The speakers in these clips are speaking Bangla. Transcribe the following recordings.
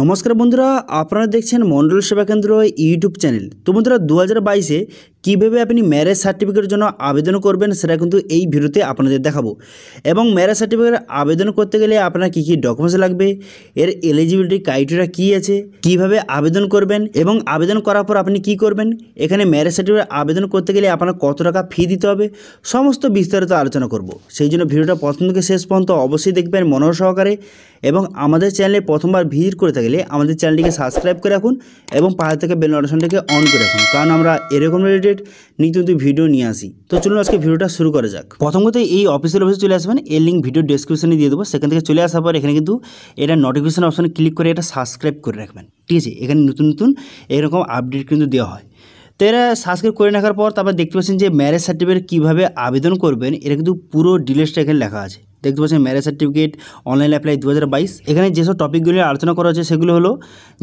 নমস্কার বন্ধুরা আপনারা দেখছেন মন্ডল সেবা কেন্দ্র ইউটিউব চ্যানেল তো বন্ধুরা দু হাজার বাইশে কীভাবে আপনি ম্যারেজ সার্টিফিকেটের জন্য আবেদন করবেন সেটা কিন্তু এই ভিডিওতে আপনাদের দেখাবো এবং ম্যারেজ সার্টিফিকেট আবেদন করতে গেলে আপনার কী কী ডকুমেন্টস লাগবে এর এলিজিবিলিটি ক্রাইটেরিয়া কী আছে কিভাবে আবেদন করবেন এবং আবেদন করার পর আপনি কি করবেন এখানে ম্যারেজ সার্টিফিকেট আবেদন করতে গেলে আপনার কত টাকা ফি দিতে হবে সমস্ত বিস্তারিত আলোচনা করব সেই জন্য ভিডিওটা প্রথম থেকে শেষ পর্যন্ত অবশ্যই দেখবেন মনোর সহকারে এবং আমাদের চ্যানেলে প্রথমবার ভিজিট করে থাকলে আমাদের চ্যানেলটিকে সাবস্ক্রাইব করে রাখুন এবং পাহাড় থেকে বেল নোটিফিকেশনটিকে অন করে রাখুন কারণ আমরা এরকম রিলেটেড রিলেটেড নতুন ভিডিও নিয়ে আসি তো চলুন আজকে ভিডিওটা শুরু করা যাক প্রথম কথা এই অফিসের অফিসে চলে আসবেন এর লিঙ্ক ভিডিও ডিসক্রিপশনে দিয়ে দেবো সেখান থেকে চলে আসার পর এখানে কিন্তু এটা নোটিফিকেশান অপশানে ক্লিক করে এটা সাবস্ক্রাইব করে রাখবেন ঠিক আছে এখানে নতুন নতুন এরকম আপডেট কিন্তু দেওয়া হয় তো এরা সাবস্ক্রাইব করে রাখার পর তারপর দেখতে পাচ্ছেন যে ম্যারেজ সার্টিফিকেট কীভাবে আবেদন করবেন এটা কিন্তু পুরো ডিটেলসটা এখানে লেখা আছে দেখতে পাচ্ছেন ম্যারেজ সার্টিফিকেট অনলাইন অ্যাপ্লাই দু এখানে যেসব টপিকগুলি আলোচনা করা হচ্ছে সেগুলো হলো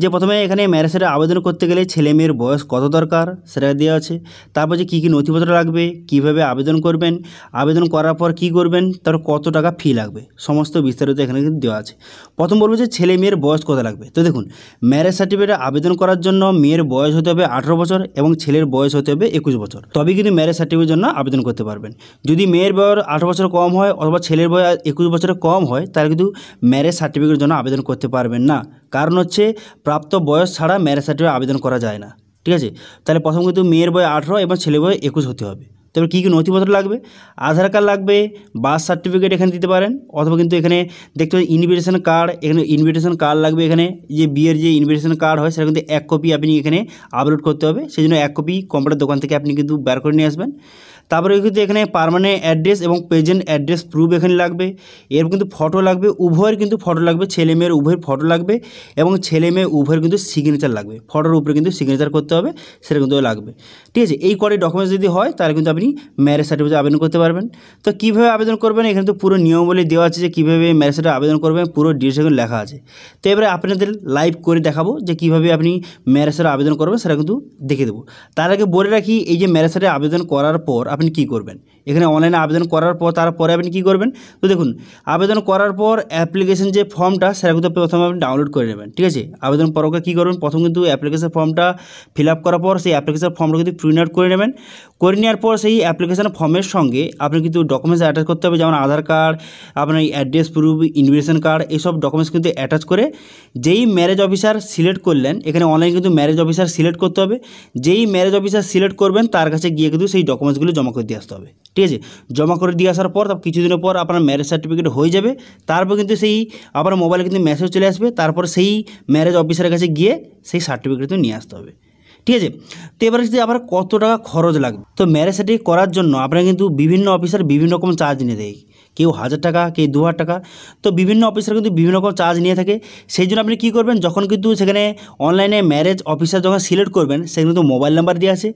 যে প্রথমে এখানে ম্যারেজ আবেদন করতে গেলে ছেলে মেয়ের বয়স কত দরকার সেটা দেওয়া আছে তারপর যে কী কী নথিপত্র লাগবে কিভাবে আবেদন করবেন আবেদন করার পর কি করবেন তার কত টাকা ফি লাগবে সমস্ত বিস্তারিত এখানে কিন্তু দেওয়া আছে প্রথম বলবো যে ছেলে মেয়ের বয়স কত লাগবে তো দেখুন ম্যারেজ সার্টিফিকেটে আবেদন করার জন্য মেয়ের বয়স হতে হবে আঠেরো বছর এবং ছেলের বয়স হতে হবে একুশ বছর তবে কিন্তু ম্যারেজ সার্টিফিকেটের জন্য আবেদন করতে পারবেন যদি মেয়ের বয়স আঠেরো বছর কম হয় অথবা ছেলের বয়স একুশ বছরের কম হয় তারা কিন্তু ম্যারেজ সার্টিফিকেটের জন্য আবেদন করতে পারবেন না কারণ হচ্ছে প্রাপ্ত বয়স ছাড়া ম্যারেজ সার্টিফিকেট আবেদন করা যায় না ঠিক আছে তাহলে প্রথম কিন্তু মেয়ের বয় আঠেরো এবং ছেলে বয় একুশ হতে হবে তবে কী কী নথিপত্র লাগবে আধার কার্ড লাগবে বার্থ সার্টিফিকেট এখানে দিতে পারেন অথবা কিন্তু এখানে দেখতে পাচ্ছেন ইনভিটেশন কার্ড এখানে ইনভিটেশন কার্ড লাগবে এখানে যে বিয়ের যে ইনভিটেশন কার্ড হয় সেটা কিন্তু এক কপি আপনি এখানে আপলোড করতে হবে সেই জন্য এক কপি কম্পিউটার দোকান থেকে আপনি কিন্তু বের করে নিয়ে আসবেন তারপরে কিন্তু এখানে পারমানেন্ট অ্যাড্রেস এবং প্রেজেন্ট অ্যাড্রেস প্রুফ এখানে লাগবে এর কিন্তু ফটো লাগবে উভয়ের কিন্তু ফটো লাগবে ছেলে মেয়ের উভয়ের ফটো লাগবে এবং ছেলে মেয়ে উভয়ের কিন্তু সিগনেচার লাগবে ফটোর উপরে কিন্তু সিগনেচার করতে হবে সেটা কিন্তু লাগবে ঠিক আছে এই কটি ডকুমেন্টস যদি হয় তাহলে কিন্তু আপনি ম্যারেজ সার্টিফিকেট আবেদন করতে পারবেন তো কীভাবে আবেদন করবেন এখানে তো পুরো নিয়মাবলী দেওয়া আছে যে কীভাবে ম্যারেজ সার্টিফিকেট আবেদন করবেন পুরো ডিটেলস লেখা আছে তো এবারে আপনাদের লাইভ করে দেখাবো যে কীভাবে আপনি ম্যারেজ সার্টিফিকেট আবেদন করবেন সেটা কিন্তু দেখে দেবো তার আগে বলে রাখি এই যে ম্যারেজ সার্টিফিকেট আবেদন করার পর আপনি কি করবেন এখানে অনলাইনে আবেদন করার পর তারপরে আপনি কি করবেন তো দেখুন আবেদন করার পর অ্যাপ্লিকেশন যে ফর্মটা সেটা কিন্তু প্রথমে আপনি ডাউনলোড করে নেবেন ঠিক আছে আবেদন পরকে কী করবেন প্রথম কিন্তু অ্যাপ্লিকেশন ফর্মটা ফিল আপ করার পর সেই অ্যাপ্লিকেশন ফর্মটা কিন্তু প্রিন্ট আউট করে নেবেন করে নেওয়ার পর সেই অ্যাপ্লিকেশন ফর্মের সঙ্গে আপনি কিন্তু ডকুমেন্টস অ্যাটাচ করতে হবে যেমন আধার কার্ড আপনার অ্যাড্রেস প্রুফ ইনভিটেশন কার্ড এইসব ডকুমেন্টস কিন্তু অ্যাটাচ করে যেই ম্যারেজ অফিসার সিলেক্ট করলেন এখানে অনলাইন কিন্তু ম্যারেজ অফিসার সিলেক্ট করতে হবে যেই ম্যারেজ অফিসার সিলেক্ট করবেন তার কাছে গিয়ে কিন্তু সেই ডকুমেন্টসগুলো জমা জমা করে দিয়ে আসতে হবে ঠিক আছে জমা করে দিয়ে আসার পর কিছুদিনের পর আপনার ম্যারেজ সার্টিফিকেট হয়ে যাবে তারপর কিন্তু সেই আপনার মোবাইলে কিন্তু মেসেজ চলে আসবে তারপর সেই ম্যারেজ অফিসারের কাছে গিয়ে সেই সার্টিফিকেট নিয়ে আসতে হবে ঠিক আছে তো এবারে যদি আপনার কত টাকা খরচ লাগবে তো ম্যারেজ সার্টিফিকেট করার জন্য আপনারা কিন্তু বিভিন্ন অফিসার বিভিন্ন রকম চার্জ নিয়ে দেয় কেউ হাজার টাকা কেউ দু টাকা তো বিভিন্ন অফিসার কিন্তু বিভিন্ন রকম চার্জ নিয়ে থাকে সেই জন্য আপনি কী করবেন যখন কিন্তু সেখানে অনলাইনে ম্যারেজ অফিসার যখন সিলেক্ট করবেন সেখানে কিন্তু মোবাইল নাম্বার দিয়ে আছে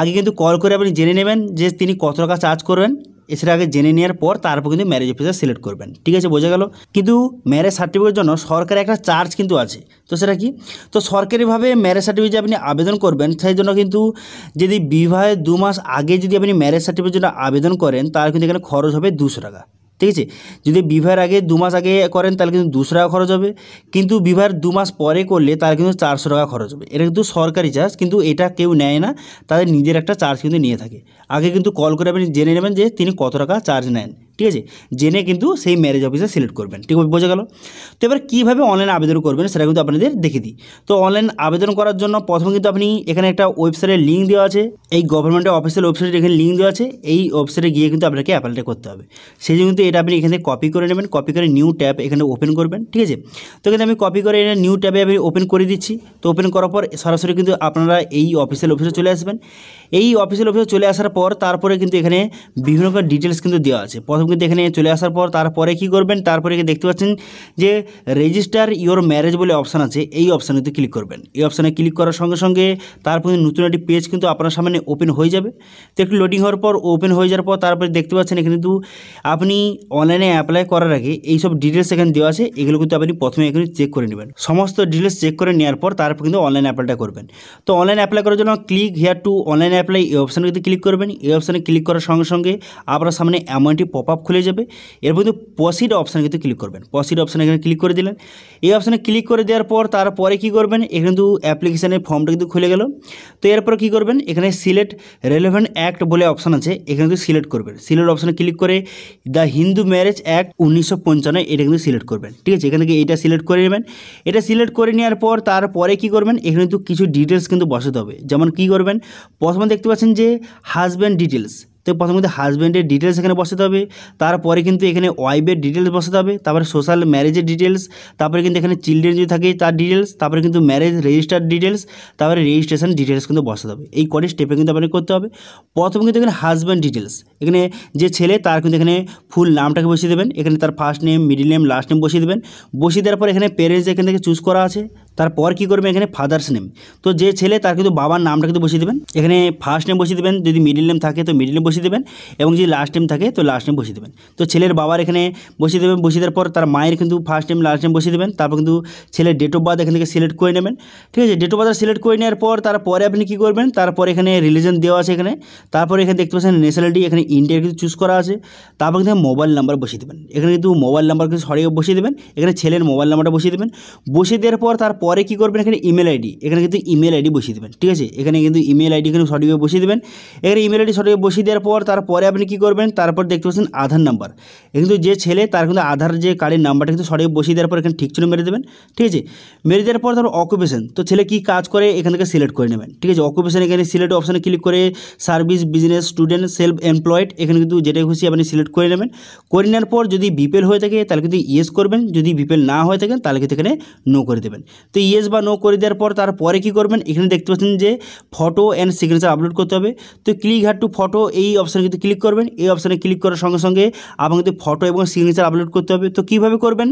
আগে কিন্তু কল করে আপনি জেনে নেবেন যে তিনি কত টাকা চার্জ করবেন এছাড়া আগে জেনে নেওয়ার পর তারপর কিন্তু ম্যারেজ অফিসার সিলেক্ট করবেন ঠিক আছে বোঝা গেল কিন্তু ম্যারেজ সার্টিফিকেটের জন্য সরকারের একটা চার্জ কিন্তু আছে তো সেটা কি তো সরকারিভাবে ম্যারেজ সার্টিফিকেট আপনি আবেদন করবেন সেই জন্য কিন্তু যদি বিবাহের দু মাস আগে যদি আপনি ম্যারেজ সার্টিফিকেটের জন্য আবেদন করেন তার কিন্তু এখানে খরচ হবে দুশো টাকা ঠিক আছে যদি বিবাহের আগে দু মাস আগে করেন তাহলে কিন্তু দুশো টাকা খরচ হবে কিন্তু বিবাহের দু মাস পরে করলে তার কিন্তু চারশো টাকা খরচ হবে এটা কিন্তু সরকারি চার্জ কিন্তু এটা কেউ নেয় না তাদের নিজের একটা চার্জ কিন্তু নিয়ে থাকে আগে কিন্তু কল করে আপনি জেনে নেবেন যে তিনি কত টাকা চার্জ নেন ঠিক আছে জেনে কিন্তু সেই ম্যারেজ অফিসে সিলেক্ট করবেন ঠিক বোঝা গেল তো এবার কীভাবে অনলাইন আবেদন করবেন সেটা কিন্তু আপনাদের দেখে দিই তো অনলাইন আবেদন করার জন্য প্রথমে কিন্তু আপনি এখানে একটা ওয়েবসাইটের লিঙ্ক দেওয়া আছে এই গভর্নমেন্টের অফিসিয়াল ওয়েবসাইটে এখানে লিঙ্ক দেওয়া আছে এই ওয়েবসাইটে গিয়ে কিন্তু আপনাকে অ্যাপ্লাইটা করতে হবে সেই জন্য কিন্তু এটা আপনি এখানে কপি করে নেবেন কপি করে নিউ ট্যাব এখানে ওপেন করবেন ঠিক আছে তো কিন্তু আমি কপি করে এটা নিউ ট্যাবে আমি ওপেন করে দিচ্ছি তো ওপেন করার পর সরাসরি কিন্তু আপনারা এই অফিসিয়াল অফিসে চলে আসবেন এই অফিসিয়াল অফিসে চলে আসার পর তারপরে কিন্তু এখানে বিভিন্ন রকম ডিটেলস কিন্তু দেওয়া আছে প্রথমে প্রথম দেখে এখানে চলে আসার পর তারপরে কি করবেন তারপরে দেখতে পাচ্ছেন যে রেজিস্টার ইয়োর ম্যারেজ বলে অপশান আছে এই অপশানে তো ক্লিক করবেন এই অপশানে ক্লিক করার সঙ্গে সঙ্গে তারপর নতুন একটি পেজ কিন্তু আপনার সামনে ওপেন হয়ে যাবে তো একটু লোডিং হওয়ার পর ওপেন হয়ে যাওয়ার পর তারপরে দেখতে পাচ্ছেন এখানে কিন্তু আপনি অনলাইনে অ্যাপ্লাই করার আগে এইসব ডিটেলস এখানে দেওয়া আছে এগুলো কিন্তু আপনি প্রথমে এখানে চেক করে নেবেন সমস্ত ডিটেলস চেক করে নেওয়ার পর তারপর কিন্তু অনলাইন অ্যাপ্লাইটা করবেন তো অনলাইন অ্যাপ্লাই করার জন্য click here to online apply এই অপশানে কিন্তু ক্লিক করবেন এই অপশানে ক্লিক করার সঙ্গে সঙ্গে আপনার সামনে এমন একটি পপ পপ খুলে যাবে এরপর কিন্তু পসিড অপশানে কিন্তু ক্লিক করবেন পসিড অপশানে এখানে ক্লিক করে দিলেন এই অপশানে ক্লিক করে দেওয়ার পর তারপরে কি করবেন এখানে কিন্তু অ্যাপ্লিকেশানের ফর্মটা কিন্তু খুলে গেল তো এরপর কি করবেন এখানে সিলেক্ট রেলেভেন্ট অ্যাক্ট বলে অপশান আছে এখানে কিন্তু সিলেক্ট করবেন সিলেক্ট অপশানে ক্লিক করে দ্য হিন্দু ম্যারেজ অ্যাক্ট উনিশশো পঞ্চান্ন এটা কিন্তু সিলেক্ট করবেন ঠিক আছে এখান থেকে এটা সিলেক্ট করে নেবেন এটা সিলেক্ট করে নেওয়ার পর তারপরে কি করবেন এখানে কিন্তু কিছু ডিটেলস কিন্তু বসাতে হবে যেমন কি করবেন প্রথমে দেখতে পাচ্ছেন যে হাজব্যান্ড ডিটেলস তো কিন্তু হাজব্যান্ডের ডিটেলস এখানে বসাতে হবে তারপরে কিন্তু এখানে ওয়াইফের ডিটেলস বসাতে হবে তারপরে সোশ্যাল ম্যারেজের ডিটেলস তারপরে কিন্তু এখানে চিলড্রেন যদি থাকে তার ডিটেলস তারপরে কিন্তু ম্যারেজ রেজিস্টার ডিটেলস তারপরে রেজিস্ট্রেশন ডিটেলস কিন্তু বসাতে হবে এই কটি স্টেপে কিন্তু আপনাকে করতে হবে প্রথমে কিন্তু এখানে হাজব্যান্ড ডিটেলস এখানে যে ছেলে তার কিন্তু এখানে ফুল নামটাকে বসিয়ে দেবেন এখানে তার first name middle name last name বসিয়ে দেবেন বসিয়ে দেওয়ার পর এখানে পেরেন্টস এখান থেকে চুজ করা আছে তারপর কি করবেন এখানে ফাদার্স নেম তো যে ছেলে তার কিন্তু বাবার নামটা কিন্তু বসিয়ে দেবেন এখানে ফার্স্ট নেম বসিয়ে দেবেন যদি মিডিল নেম থাকে তো মিডিল নেম বসিয়ে দেবেন এবং যদি লাস্ট টাইম থাকে তো লাস্ট টাইম বসিয়ে দেবেন তো ছেলের বাবার এখানে বসিয়ে দেবেন বসিয়ে দেওয়ার পর তার মায়ের কিন্তু ফার্স্ট টাইম লাস্ট টাইম বসিয়ে দেবেন তারপর কিন্তু ছেলের ডেট অফ বার্থ এখান থেকে সিলেক্ট করে নেবেন ঠিক আছে ডেট অফ বার্থ সিলেক্ট করে নেওয়ার পর তারপরে আপনি কী করবেন তারপর এখানে রিলিজন দেওয়া আছে এখানে তারপরে এখানে দেখতে পাচ্ছেন ন্যাশনালিটি এখানে ইন্ডিয়ার কিন্তু চুজ করা আছে তারপর কিন্তু মোবাইল নাম্বার বসিয়ে দেবেন এখানে কিন্তু মোবাইল নাম্বার কিন্তু সরিয়ে বসিয়ে দেবেন এখানে ছেলের মোবাইল নাম্বারটা বসিয়ে দেবেন বসিয়ে দেওয়ার পর তারপরে কী করবেন এখানে ইমেল আইডি এখানে কিন্তু ইমেল আইডি বসিয়ে দেবেন ঠিক আছে এখানে কিন্তু ইমেল আইডি কিন্তু সঠিকভাবে বসিয়ে দেবেন এখানে ইমেল আইডি সঠিকভাবে বসিয়ে দেওয়ার পর তারপরে আপনি কি করবেন তারপর দেখতে পাচ্ছেন আধার নাম্বার কিন্তু যে ছেলে তার কিন্তু আধার যে কার্ডের নাম্বারটা কিন্তু সঠিক বসিয়ে দেওয়ার পর এখানে ঠিক ছিল মেরে দেবেন ঠিক আছে মেরে দেওয়ার পর তারপর অকুপেশন তো ছেলে কি কাজ করে এখান থেকে সিলেক্ট করে নেবেন ঠিক আছে অকুপেশন এখানে সিলেক্ট অপশানে ক্লিক করে service business student self employed এখানে কিন্তু যেটা খুশি আপনি সিলেক্ট করে নেবেন করে নেওয়ার পর যদি বিপেল হয়ে থাকে তাহলে কিন্তু ইয়েস করবেন যদি বিপেল না হয়ে থাকেন তাহলে কিন্তু এখানে নো করে দেবেন তো ইয়েস বা নো করে দেওয়ার পর তারপরে কি করবেন এখানে দেখতে পাচ্ছেন যে ফটো অ্যান্ড সিগনেচার আপলোড করতে হবে তো ক্লিক হ্যাড টু ফটো এই এই অপশানে কিন্তু ক্লিক করবেন এই অপশানে ক্লিক করার সঙ্গে সঙ্গে আমাকে ফটো এবং সিগনেচার আপলোড করতে হবে তো কীভাবে করবেন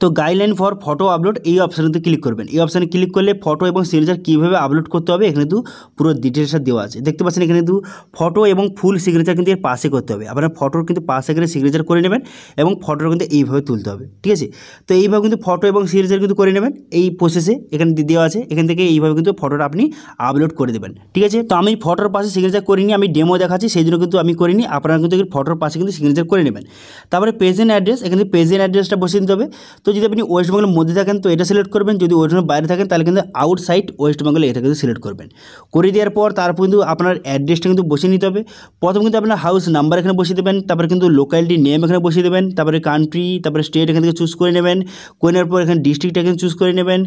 তো গাইডলাইন ফর ফটো আপলোড এই অপশানেতে ক্লিক করবেন এই অপশানে ক্লিক করলে ফটো এবং সিগনেচার কীভাবে আপলোড করতে হবে এখানে দু পুরো ডিটেলসটা দেওয়া আছে দেখতে পাচ্ছেন এখানে কিন্তু ফটো এবং ফুল সিগনেচার কিন্তু এর পাশে করতে হবে আপনার ফটোর কিন্তু পাশে করে সিগনেচার করে নেবেন এবং ফটোটা কিন্তু এইভাবে তুলতে হবে ঠিক আছে তো এইভাবে কিন্তু ফটো এবং সিগনেচার কিন্তু করে নেবেন এই প্রসেসে এখানে দেওয়া আছে এখান থেকে এইভাবে কিন্তু ফটোটা আপনি আপলোড করে দেবেন ঠিক আছে তো আমি ফটোর পাশে সিগনেচার করিনি আমি ডেমো দেখাচ্ছি সেই জন্য কিন্তু আমি করিনি আপনারা কিন্তু ফটোর পাশে কিন্তু সিগনেচার করে নেবেন তারপরে প্রেজেন্ট অ্যাড্রেস এখানে প্রেজেন্ট অ্যাড্রেসটা বসিয়ে দিতে হবে তো যদি আপনি ওয়েস্ট বেঙ্গলের মধ্যে থাকেন তো এটা সিলেক্ট করবেন যদি ওয়েস্ট বেঙ্গল বাইরে থাকেন তাহলে কিন্তু আউটসাইড ওয়েস্ট বেঙ্গলে এটা কিন্তু সিলেক্ট করবেন করে দেওয়ার পর তারপর কিন্তু আপনার অ্যাড্রেসটা কিন্তু বসিয়ে নিতে হবে প্রথম কিন্তু আপনার হাউস নাম্বার এখানে বসিয়ে দেবেন তারপরে কিন্তু লোকালিটি নেম এখানে বসিয়ে দেবেন তারপরে কান্ট্রি তারপরে স্টেট এখান থেকে চুজ করে নেবেন করে নেওয়ার পর এখানে ডিস্ট্রিক্ট এখানে চুজ করে নেবেন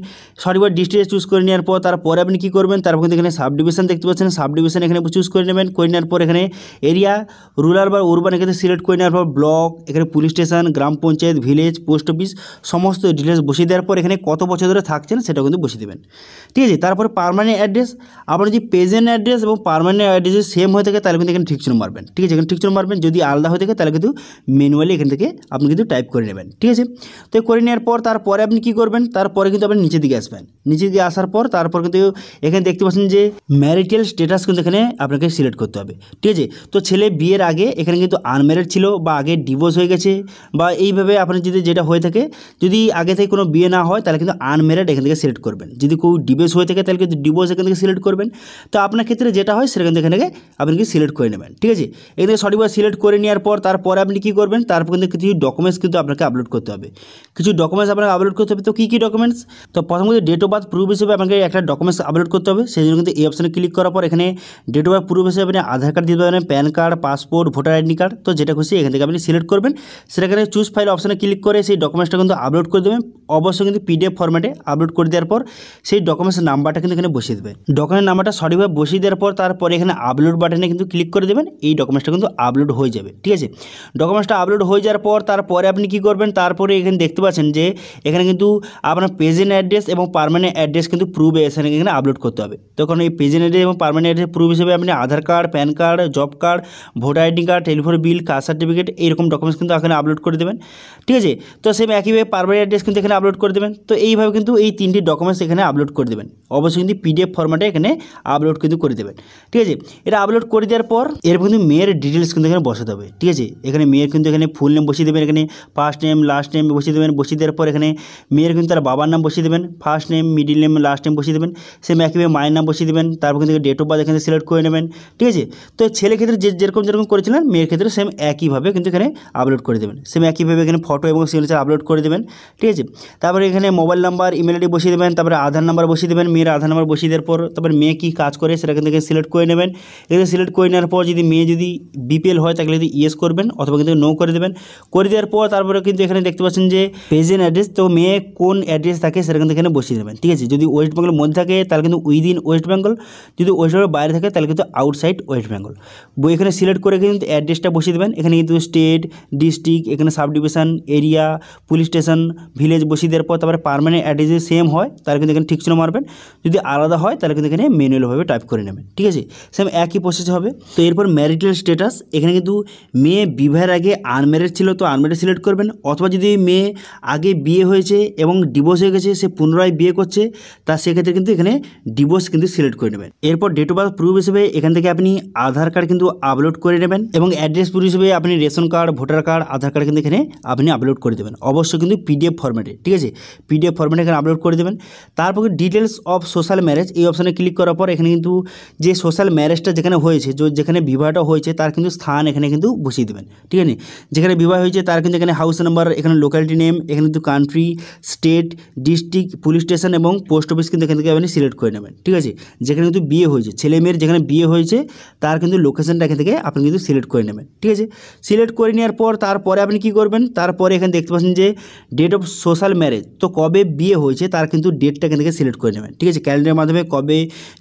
সরিবার ডিস্ট্রিক্ট চুজ করে নেওয়ার পর তারপরে আপনি কী করবেন তারপর কিন্তু এখানে সাব ডিভিশন দেখতে পাচ্ছেন সাব ডিভিশন এখানে চুজ করে নেবেন করে নেওয়ার পর এখানে এরিয়া রুরাল বা উরবান এখানে সিলেক্ট করে নেওয়ার পর ব্লক এখানে পুলিশ স্টেশন গ্রাম পঞ্চায়েত ভিলেজ পোস্ট অফিস সমস্ত ডিটেলস বসিয়ে দেওয়ার পর এখানে কত বছর ধরে থাকছেন সেটা কিন্তু বসিয়ে দেবেন ঠিক আছে তারপরে পারমানেন্ট অ্যাড্রেস আপনার যদি প্রেজেন্ট অ্যাড্রেস এবং পারমানেন্ট অ্যাড্রেস সেম হয়ে থাকে তাহলে কিন্তু এখানে ঠিক চলে মারবেন ঠিক আছে এখানে ঠিক চলে মারবেন যদি আলাদা হয়ে থাকে তাহলে কিন্তু ম্যানুয়ালি এখান থেকে আপনি কিন্তু টাইপ করে নেবেন ঠিক আছে তো করে নেওয়ার পর তারপরে আপনি কি করবেন তারপরে কিন্তু আপনি নিচের দিকে আসবেন নিচের দিকে আসার পর তারপর কিন্তু এখানে দেখতে পাচ্ছেন যে ম্যারিটাল স্টেটাস কিন্তু এখানে আপনাকে সিলেক্ট করতে হবে ঠিক আছে তো ছেলে বিয়ের আগে এখানে কিন্তু আনম্যারিড ছিল বা আগে ডিভোর্স হয়ে গেছে বা এইভাবে আপনার যদি যেটা হয়ে থাকে যদি আগে থেকে কোনো বিয়ে না হয় তাহলে কিন্তু আনমেরিড এখান থেকে সিলেক্ট করবেন যদি কেউ ডিভোর্স হয়ে থাকে তাহলে কিন্তু ডিভোর্স এখান থেকে সিলেক্ট করবেন তো আপনার ক্ষেত্রে যেটা হয় সেখান থেকে এখান থেকে আপনি কি সিলেক্ট করে নেবেন ঠিক আছে এখান থেকে সঠিকভাবে সিলেক্ট করে নেওয়ার পর তারপরে আপনি কী করবেন তারপর কিন্তু কিছু ডকুমেন্টস কিন্তু আপনাকে আপলোড করতে হবে কিছু ডকুমেন্টস আপনাকে আপলোড করতে হবে তো কী কী ডকুমেন্টস তো প্রথমত ডেট অফ বার্থ প্রুফ হিসেবে আপনাকে একটা ডকুমেন্টস আপলোড করতে হবে সেই জন্য কিন্তু এই অপশানে ক্লিক করার পর এখানে ডেট অফ বার্থ প্রুফ হিসেবে আপনি আধার কার্ড দিতে পারেন PAN card passport voter ID card তো যেটা খুশি এখান থেকে আপনি সিলেক্ট করবেন সেটাখানে চুজ ফাইল অপশানে ক্লিক করে সেই ডকুমেন্টসটা কিন্তু আপলোড করে দেবেন অবশ্যই কিন্তু পিডিএফ ফর্ম্যাটে আপলোড করে দেওয়ার পর সেই ডকুমেন্টস নাম্বারটা কিন্তু এখানে বসিয়ে দেবেন ডকুমেন্টের নাম্বারটা সঠিকভাবে বসিয়ে দেওয়ার পর তারপরে এখানে আপলোড বাটনে কিন্তু ক্লিক করে দেবেন এই ডকুমেন্টসটা কিন্তু আপলোড হয়ে যাবে ঠিক আছে ডকুমেন্টসটা আপলোড হয়ে যাওয়ার পর তারপরে আপনি কি করবেন তারপরে এখানে দেখতে পাচ্ছেন যে এখানে কিন্তু আপনার পেজেন্ট অ্যাড্রেস এবং পারমানেন্ট অ্যাড্রেস কিন্তু প্রুভ এসে এখানে আপলোড করতে হবে তখন এই পেজেন্ট অ্যাড্রেস এবং পারমানেন্ট অ্যাড্রেস প্রুভ হিসেবে আপনি Aadhaar card PAN card job card voter ID card telephone bill caste certificate এইরকম ডকুমেন্টস কিন্তু এখানে আপলোড করে দেবেন ঠিক আছে তো সেম একইভাবে পারমানেন্ট অ্যাড্রেস কিন্তু এখানে আপলোড করে দেবেন তো এইভাবে কিন্তু এই তিনটি ডকুমেন্টস এখানে আপলোড করে দেবেন অবশ্যই কিন্তু পিডিএফ ফর্মেটে এখানে আপলোড কিন্তু করে দেবেন ঠিক আছে এটা আপলোড করে দেওয়ার পর এরপর কিন্তু মেয়ের ডিটেলস কিন্তু এখানে বসাতে হবে ঠিক আছে এখানে মেয়ের কিন্তু এখানে ফুল নেম বসিয়ে দেবেন এখানে ফার্স্ট নেম লাস্ট নেম বসিয়ে দেবেন বসিয়ে দেওয়ার পর এখানে মেয়ের কিন্তু তার বাবার নাম বসিয়ে দেবেন first name middle name last name বসিয়ে দেবেন সেম একইভাবে মায়ের নাম বসিয়ে দেবেন তারপর কিন্তু ডেট অফ বার্থ এখানে সিলেক্ট করে নেবেন ঠিক আছে তো ছেলে ক্ষেত্রে যে যেরকম যেরকম করেছিলেন মেয়ের ক্ষেত্রে সেম একইভাবে কিন্তু এখানে আপলোড করে দেবেন সেম একইভাবে এখানে ফটো এবং সিগনেচার আপলোড করে দেবেন ঠিক আছে তারপরে এখানে মোবাইল নাম্বার ইমেল আইডি বসিয়ে দেবেন তারপরে আধার নাম্বার বসিয়ে দেবেন মেয়ের আধার নাম্বার বসিয়ে দেওয়ার পর তারপরে মেয়ে কী কাজ করে সেটা থেকে সিলেক্ট করে নেবেন এখানে সিলেক্ট করে নেওয়ার পর যদি মেয়ে যদি বিপিএল হয় তাহলে যদি ইয়েস করবেন অথবা কিন্তু নো করে দেবেন করে দেওয়ার পর তারপরে কিন্তু এখানে দেখতে পাচ্ছেন যে প্রেজেন্ট অ্যাড্রেস তো মেয়ে কোন অ্যাড্রেস থাকে সেটা কিন্তু এখানে বসিয়ে দেবেন ঠিক আছে যদি ওয়েস্ট বেঙ্গলের মধ্যে থাকে তাহলে কিন্তু উইদিন ওয়েস্ট বেঙ্গল যদি ওয়েস্ট বেঙ্গলের বাইরে থাকে তাহলে কিন্তু আউটসাইড ওয়েস্ট বেঙ্গল বই এখানে সিলেক্ট করে কিন্তু অ্যাড্রেসটা বসিয়ে দেবেন এখানে কিন্তু স্টেট ডিস্ট্রিক্ট এখানে subdivision area police station Indian village বসিয়ে দেওয়ার পর তারপরে পারমানেন্ট অ্যাড্রেস যদি সেম হয় তাহলে কিন্তু এখানে ঠিক মারবেন যদি আলাদা হয় তাহলে কিন্তু এখানে ম্যানুয়ালভাবে টাইপ করে নেবেন ঠিক আছে সেম একই প্রসেস হবে তো এরপর ম্যারিটাল স্ট্যাটাস এখানে কিন্তু মেয়ে বিবাহের আগে আনম্যারিড ছিল তো আনম্যারিড সিলেক্ট করবেন অথবা যদি মেয়ে আগে বিয়ে হয়েছে এবং ডিভোর্স হয়ে গেছে সে পুনরায় বিয়ে করছে তা সেক্ষেত্রে কিন্তু এখানে ডিভোর্স কিন্তু সিলেক্ট করে নেবেন এরপর ডেট অফ বার্থ প্রুফ হিসেবে এখান থেকে আপনি আধার কার্ড কিন্তু আপলোড করে নেবেন এবং অ্যাড্রেস প্রুফ হিসেবে আপনি ration card voter card Aadhaar card কিন্তু এখানে আপনি আপলোড করে দেবেন অবশ্যই কিন্তু পিডিএফ ফর্মেটে ঠিক আছে পিডিএফ ফর্মেটে এখানে আপলোড করে দেবেন তারপর ডিটেলস অফ সোশ্যাল ম্যারেজ এই অপশানে ক্লিক করার পর এখানে কিন্তু যে সোশ্যাল ম্যারেজটা যেখানে হয়েছে যেখানে বিবাহটা হয়েছে তার কিন্তু স্থান এখানে কিন্তু বসিয়ে দেবেন ঠিক আছে যেখানে বিবাহ হয়েছে তার কিন্তু এখানে হাউস নাম্বার এখানে লোকালিটি নেম এখানে কিন্তু country state district police station এবং পোস্ট অফিস কিন্তু এখান থেকে আপনি সিলেক্ট করে নেবেন ঠিক আছে যেখানে কিন্তু বিয়ে হয়েছে ছেলে মেয়ের যেখানে বিয়ে হয়েছে তার কিন্তু লোকেশানটা এখান থেকে আপনি কিন্তু সিলেক্ট করে নেবেন ঠিক আছে সিলেক্ট করে নেওয়ার পর তারপরে আপনি কি করবেন তারপরে এখানে দেখতে পাচ্ছেন যে ডেট অফ সোশ্যাল ম্যারেজ তো কবে বিয়ে হয়েছে তার কিন্তু ডেটটা এখান থেকে সিলেক্ট করে নেবেন ঠিক আছে ক্যালেন্ডারের মাধ্যমে কবে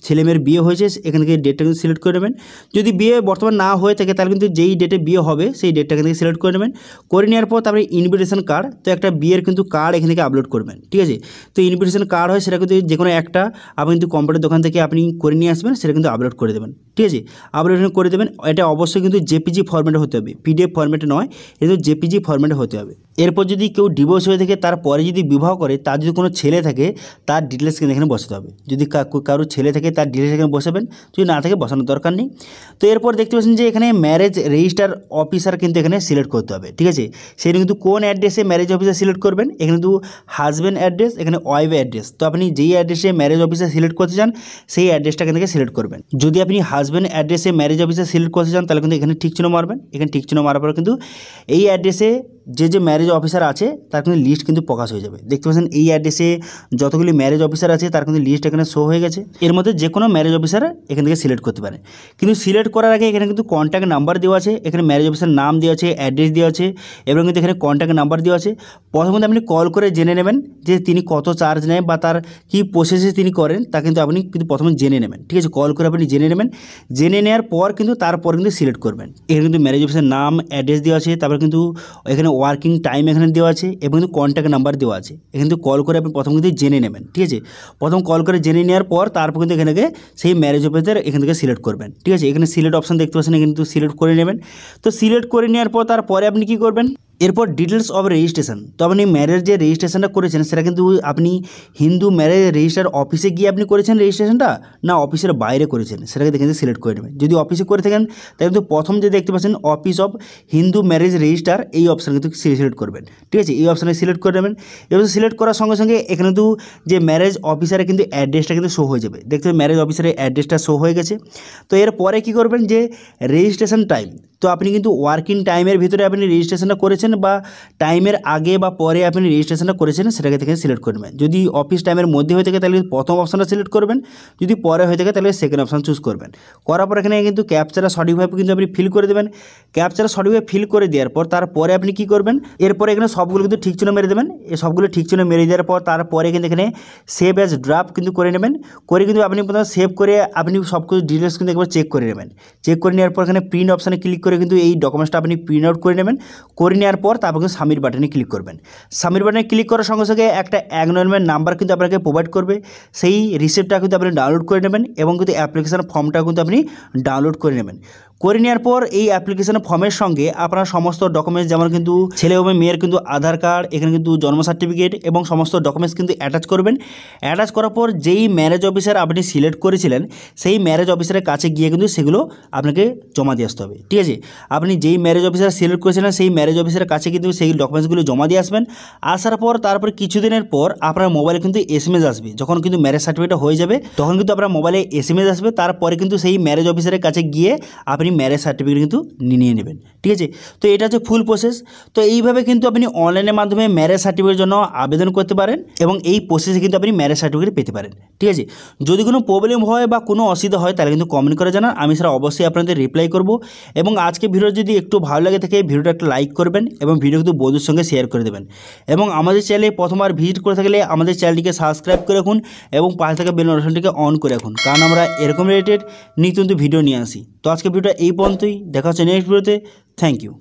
ছেলেমেয়ের বিয়ে হয়েছে এখান থেকে ডেটটা কিন্তু সিলেক্ট করে নেবেন যদি বিয়ে বর্তমান না হয়ে থাকে তাহলে কিন্তু যেই ডেটে বিয়ে হবে সেই ডেটটা এখান থেকে সিলেক্ট করে নেবেন করে নেওয়ার পর তারপরে ইনভিটেশন কার্ড তো একটা বিয়ের কিন্তু কার্ড এখান থেকে আপলোড করবেন ঠিক আছে তো ইনভিটেশন কার্ড হয় সেটা কিন্তু যে কোনো একটা আপনি কিন্তু কম্পিউটার দোকান থেকে আপনি করে নিয়ে আসবেন সেটা কিন্তু আপলোড করে দেবেন ঠিক আছে আবার এখানে করে দেবেন এটা অবশ্যই কিন্তু জেপিজি ফর্ম্যাটে হতে হবে পিডিএফ ফর্ম্যাটে নয় এটা জেপিজি ফর্ম্যাটে হতে হবে এরপর যদি কেউ ডিভোর্স হয়ে থাকে তারপরে যদি বিবাহ করে তার যদি কোনো ছেলে থাকে তার ডিটেলস কিন্তু এখানে বসাতে হবে যদি কারো ছেলে থাকে তার ডিটেলস এখানে বসাবেন যদি না থাকে বসানোর দরকার নেই তো এরপর দেখতে পাচ্ছেন যে এখানে ম্যারেজ রেজিস্টার অফিসার কিন্তু এখানে সিলেক্ট করতে হবে ঠিক আছে সেটা কিন্তু কোন অ্যাড্রেসে ম্যারেজ অফিসার সিলেক্ট করবেন এখানে কিন্তু হাজব্যান্ড অ্যাড্রেস এখানে ওয়াইফ অ্যাড্রেস তো আপনি যেই অ্যাড্রেসে ম্যারেজ অফিসার সিলেক্ট করতে চান সেই অ্যাড্রেসটা এখান থেকে সিলেক্ট করবেন যদি আপনি আসবেন অ্যাড্রেসে ম্যারেজ অফিসে সিলেক্ট করতে চান তাহলে কিন্তু এখানে ঠিক চিহ্ন মারবেন এখানে ঠিক চিহ্ন মারার পর কিন্তু এই অ্যাড্রেসে যে যে ম্যারেজ অফিসার আছে তার কিন্তু লিস্ট কিন্তু প্রকাশ হয়ে যাবে দেখতে পাচ্ছেন এই অ্যাড্রেসে যতগুলি ম্যারেজ অফিসার আছে তার কিন্তু লিস্ট এখানে শো হয়ে গেছে এর মধ্যে যে কোনো ম্যারেজ অফিসার এখান থেকে সিলেক্ট করতে পারে কিন্তু সিলেক্ট করার আগে এখানে কিন্তু কন্ট্যাক্ট নাম্বার দেওয়া আছে এখানে ম্যারেজ অফিসার নাম দেওয়া আছে অ্যাড্রেস দেওয়া আছে এবং কিন্তু এখানে কন্ট্যাক্ট নাম্বার দেওয়া আছে প্রথমত আপনি কল করে জেনে নেবেন যে তিনি কত চার্জ নেয় বা তার কী প্রসেসে তিনি করেন তা কিন্তু আপনি কিন্তু প্রথমে জেনে নেবেন ঠিক আছে কল করে আপনি জেনে নেবেন জেনে নেওয়ার পর কিন্তু তারপর কিন্তু সিলেক্ট করবেন এখানে কিন্তু ম্যারেজ অফিসের নাম অ্যাড্রেস দেওয়া আছে তারপর কিন্তু এখানে ওয়ার্কিং টাইম এখানে দেওয়া আছে এবং কিন্তু কন্ট্যাক্ট নাম্বার দেওয়া আছে এখানে কিন্তু কল করে আপনি প্রথম কিন্তু জেনে নেবেন ঠিক আছে প্রথম কল করে জেনে নেওয়ার পর তারপর কিন্তু এখানে সেই ম্যারেজ অফিসের এখান থেকে সিলেক্ট করবেন ঠিক আছে এখানে সিলেক্ট অপশান দেখতে পাচ্ছেন কিন্তু সিলেক্ট করে নেবেন তো সিলেক্ট করে নেওয়ার পর তারপরে আপনি কী করবেন এরপর ডিটেলস অফ রেজিস্ট্রেশন তো আপনি ম্যারেজ যে রেজিস্ট্রেশনটা করেছেন সেটা কিন্তু আপনি হিন্দু ম্যারেজ রেজিস্ট্রার অফিসে গিয়ে আপনি করেছেন রেজিস্ট্রেশনটা না অফিসের বাইরে করেছেন সেটাকে দেখে কিন্তু সিলেক্ট করে নেবেন যদি অফিসে করে থাকেন তাহলে কিন্তু প্রথম যে দেখতে পাচ্ছেন office of Hindu marriage registrar এই অপশান কিন্তু সিলেক্ট করবেন ঠিক আছে এই অপশানে সিলেক্ট করে নেবেন এবার সিলেক্ট করার সঙ্গে সঙ্গে এখানে কিন্তু যে ম্যারেজ অফিসারে কিন্তু অ্যাড্রেসটা কিন্তু শো হয়ে যাবে দেখতে পাবেন ম্যারেজ অফিসারের অ্যাড্রেসটা শো হয়ে গেছে তো এরপরে কী করবেন যে রেজিস্ট্রেশন টাইম তো আপনি কিন্তু ওয়ার্কিং টাইমের ভিতরে আপনি রেজিস্ট্রেশনটা করেছেন করেছেন বা টাইমের আগে বা পরে আপনি রেজিস্ট্রেশনটা করেছেন সেটাকে থেকে সিলেক্ট করবেন যদি অফিস টাইমের মধ্যে হয়ে থাকে তাহলে প্রথম অপশানটা সিলেক্ট করবেন যদি পরে হয়ে থাকে তাহলে সেকেন্ড অপশান চুজ করবেন করার পর এখানে কিন্তু ক্যাপচারা সঠিকভাবে কিন্তু আপনি ফিল করে দেবেন ক্যাপচারা সঠিকভাবে ফিল করে দেওয়ার পর তারপরে আপনি কি করবেন এরপরে এখানে সবগুলো কিন্তু ঠিক চিহ্ন মেরে দেবেন এই সবগুলো ঠিক চিহ্ন মেরে দেওয়ার পর তারপরে কিন্তু এখানে সেভ অ্যাজ ড্রাফট কিন্তু করে নেবেন করে কিন্তু আপনি প্রথমে সেভ করে আপনি সব কিছু ডিটেলস কিন্তু একবার চেক করে নেবেন চেক করে নেওয়ার পর এখানে প্রিন্ট অপশানে ক্লিক করে কিন্তু এই ডকুমেন্টসটা আপনি প্রিন্ট আউট করে নেবেন করে নেওয়ার নেওয়ার পর তারপর কিন্তু সামির বাটনে ক্লিক করবেন সামির বাটনে ক্লিক করার সঙ্গে সঙ্গে একটা অ্যাকনোলমেন্ট নাম্বার কিন্তু আপনাকে প্রোভাইড করবে সেই রিসিপ্টটা কিন্তু আপনি ডাউনলোড করে নেবেন এবং কিন্তু অ্যাপ্লিকেশান ফর্মটা কিন্তু আপনি ডাউনলোড করে নেবেন করে নেওয়ার পর এই অ্যাপ্লিকেশনের ফর্মের সঙ্গে আপনার সমস্ত ডকুমেন্টস যেমন কিন্তু ছেলে এবং মেয়ের কিন্তু আধার কার্ড এখানে কিন্তু জন্ম সার্টিফিকেট এবং সমস্ত ডকুমেন্টস কিন্তু অ্যাটাচ করবেন অ্যাটাচ করার পর যেই ম্যারেজ অফিসার আপনি সিলেক্ট করেছিলেন সেই ম্যারেজ অফিসারের কাছে গিয়ে কিন্তু সেগুলো আপনাকে জমা দিয়ে আসতে হবে ঠিক আছে আপনি যেই ম্যারেজ অফিসার সিলেক্ট করেছিলেন সেই ম্যারেজ অফিসারের কাছে কিন্তু সেই ডকুমেন্টসগুলো জমা দিয়ে আসবেন আসার পর তারপর কিছুদিনের পর আপনার মোবাইলে কিন্তু এসএমএস আসবে যখন কিন্তু ম্যারেজ সার্টিফিকেট হয়ে যাবে তখন কিন্তু আপনার মোবাইলে এস আসবে তারপরে কিন্তু সেই ম্যারেজ অফিসারের কাছে গিয়ে আপনি আপনি ম্যারেজ সার্টিফিকেট কিন্তু নিয়ে নেবেন ঠিক আছে তো এটা হচ্ছে ফুল প্রসেস তো এইভাবে কিন্তু আপনি অনলাইনের মাধ্যমে ম্যারেজ সার্টিফিকেটের জন্য আবেদন করতে পারেন এবং এই প্রসেসে কিন্তু আপনি ম্যারেজ সার্টিফিকেট পেতে পারেন ঠিক আছে যদি কোনো প্রবলেম হয় বা কোনো অসুবিধা হয় তাহলে কিন্তু কমেন্ট করে জানান আমি স্যার অবশ্যই আপনাদের রিপ্লাই করব এবং আজকে ভিডিও যদি একটু ভালো লাগে থাকে ভিডিওটা একটা লাইক করবেন এবং ভিডিও কিন্তু বন্ধুর সঙ্গে শেয়ার করে দেবেন এবং আমাদের চ্যানেলে প্রথমবার ভিজিট করে থাকলে আমাদের চ্যানেলটিকে সাবস্ক্রাইব করে রাখুন এবং পাশে থাকা বেল নোটিফিকেশনটিকে অন করে রাখুন কারণ আমরা এরকম রিলেটেড নিত্যন্ত ভিডিও নিয়ে আসি তো আজকে ভিডিওটা এই পর্যন্তই দেখা হচ্ছে নেক্সট ভিডিওতে থ্যাংক ইউ